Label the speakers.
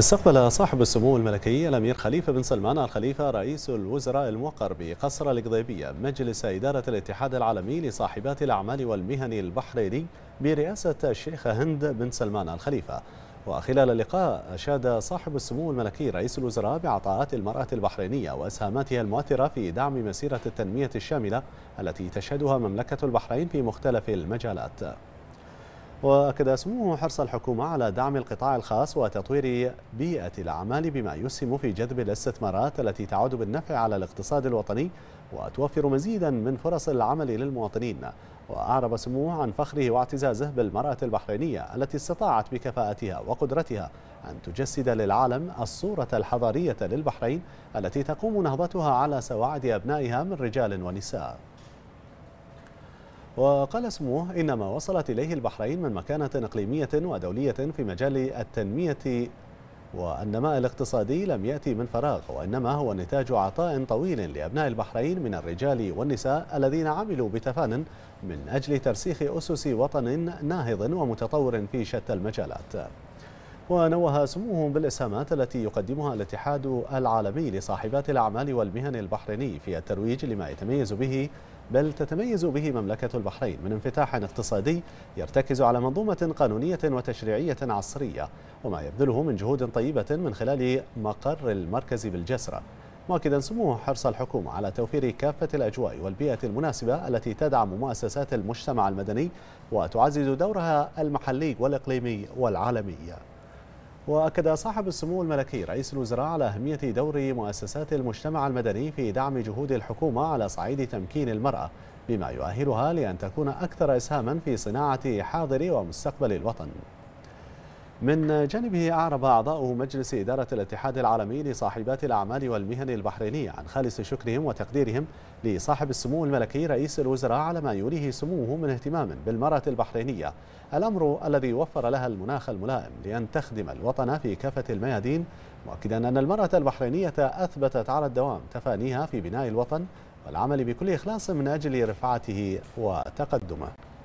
Speaker 1: استقبل صاحب السمو الملكي الأمير خليفة بن سلمان الخليفة رئيس الوزراء الموقر بقصر القضيبية مجلس إدارة الاتحاد العالمي لصاحبات الأعمال والمهن البحريني برئاسة الشيخ هند بن سلمان الخليفة وخلال اللقاء أشاد صاحب السمو الملكي رئيس الوزراء بعطاءات المرأة البحرينية وأسهاماتها المؤثرة في دعم مسيرة التنمية الشاملة التي تشهدها مملكة البحرين في مختلف المجالات وأكد سموه حرص الحكومة على دعم القطاع الخاص وتطوير بيئة الأعمال بما يسهم في جذب الاستثمارات التي تعود بالنفع على الاقتصاد الوطني وتوفر مزيدا من فرص العمل للمواطنين وأعرب سموه عن فخره واعتزازه بالمرأة البحرينية التي استطاعت بكفاءتها وقدرتها أن تجسد للعالم الصورة الحضارية للبحرين التي تقوم نهضتها على سواعد أبنائها من رجال ونساء وقال سموه إن ما وصلت إليه البحرين من مكانة إقليمية ودولية في مجال التنمية والنماء الاقتصادي لم يأتي من فراغ وإنما هو نتاج عطاء طويل لأبناء البحرين من الرجال والنساء الذين عملوا بتفان من أجل ترسيخ أسس وطن ناهض ومتطور في شتى المجالات ونوه سموهم بالإسهامات التي يقدمها الاتحاد العالمي لصاحبات الأعمال والمهن البحريني في الترويج لما يتميز به بل تتميز به مملكة البحرين من انفتاح اقتصادي يرتكز على منظومة قانونية وتشريعية عصرية وما يبذله من جهود طيبة من خلال مقر المركز بالجسرة مؤكدا سموه حرص الحكومة على توفير كافة الأجواء والبيئة المناسبة التي تدعم مؤسسات المجتمع المدني وتعزز دورها المحلي والإقليمي والعالمي وأكد صاحب السمو الملكي رئيس الوزراء على أهمية دور مؤسسات المجتمع المدني في دعم جهود الحكومة على صعيد تمكين المرأة بما يؤهلها لأن تكون أكثر إسهاما في صناعة حاضر ومستقبل الوطن من جانبه أعرب أعضاء مجلس إدارة الاتحاد العالمي لصاحبات الأعمال والمهن البحرينية عن خالص شكرهم وتقديرهم لصاحب السمو الملكي رئيس الوزراء على ما يريه سموه من اهتمام بالمرأة البحرينية الأمر الذي وفر لها المناخ الملائم لأن تخدم الوطن في كافة الميادين مؤكدا أن المرأة البحرينية أثبتت على الدوام تفانيها في بناء الوطن والعمل بكل إخلاص من أجل رفعته وتقدمه